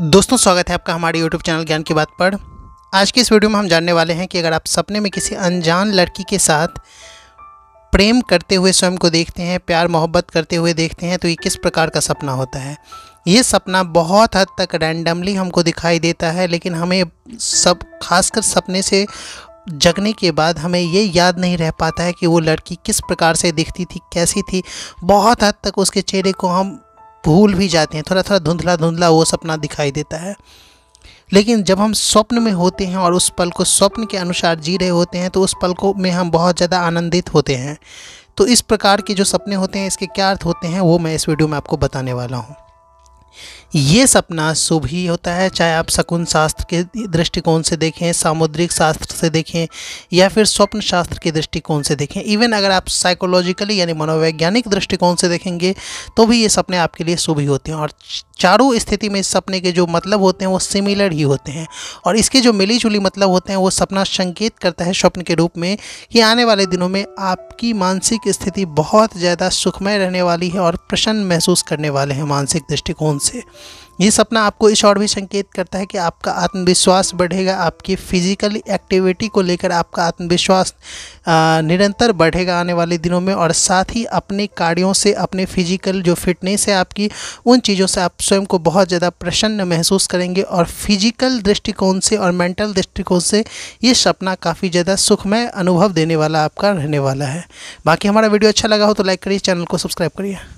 दोस्तों स्वागत है आपका हमारे यूट्यूब चैनल ज्ञान की बात पर आज के इस वीडियो में हम जानने वाले हैं कि अगर आप सपने में किसी अनजान लड़की के साथ प्रेम करते हुए स्वयं को देखते हैं प्यार मोहब्बत करते हुए देखते हैं तो ये किस प्रकार का सपना होता है ये सपना बहुत हद तक रैंडमली हमको दिखाई देता है लेकिन हमें सब खासकर सपने से जगने के बाद हमें ये याद नहीं रह पाता है कि वो लड़की किस प्रकार से दिखती थी कैसी थी बहुत हद तक उसके चेहरे को हम भूल भी जाते हैं थोड़ा थोड़ा धुंधला धुंधला वो सपना दिखाई देता है लेकिन जब हम स्वप्न में होते हैं और उस पल को स्वप्न के अनुसार जी रहे होते हैं तो उस पल को में हम बहुत ज़्यादा आनंदित होते हैं तो इस प्रकार के जो सपने होते हैं इसके क्या अर्थ होते हैं वो मैं इस वीडियो में आपको बताने वाला हूँ ये सपना शुभ ही होता है चाहे आप शकुन शास्त्र के दृष्टिकोण से देखें सामुद्रिक शास्त्र से देखें या फिर स्वप्न शास्त्र के दृष्टिकोण से देखें इवन अगर आप साइकोलॉजिकली यानी मनोवैज्ञानिक दृष्टिकोण से देखेंगे तो भी ये सपने आपके लिए शुभ ही होते हैं और चारों स्थिति में इस सपने के जो मतलब होते हैं वो सिमिलर ही होते हैं और इसके जो मिली जुली मतलब होते हैं वो सपना संकेत करता है स्वप्न के रूप में कि आने वाले दिनों में आपकी मानसिक स्थिति बहुत ज़्यादा सुखमय रहने वाली है और प्रसन्न महसूस करने वाले हैं मानसिक दृष्टिकोण से ये सपना आपको इस और भी संकेत करता है कि आपका आत्मविश्वास बढ़ेगा आपकी फिजिकली एक्टिविटी को लेकर आपका आत्मविश्वास निरंतर बढ़ेगा आने वाले दिनों में और साथ ही अपने कार्यों से अपने फिजिकल जो फिटनेस है आपकी उन चीज़ों से आप स्वयं को बहुत ज़्यादा प्रसन्न महसूस करेंगे और फिजिकल दृष्टिकोण से और मेंटल दृष्टिकोण से ये सपना काफ़ी ज़्यादा सुखमय अनुभव देने वाला आपका रहने वाला है बाकी हमारा वीडियो अच्छा लगा हो तो लाइक करिए चैनल को सब्सक्राइब करिए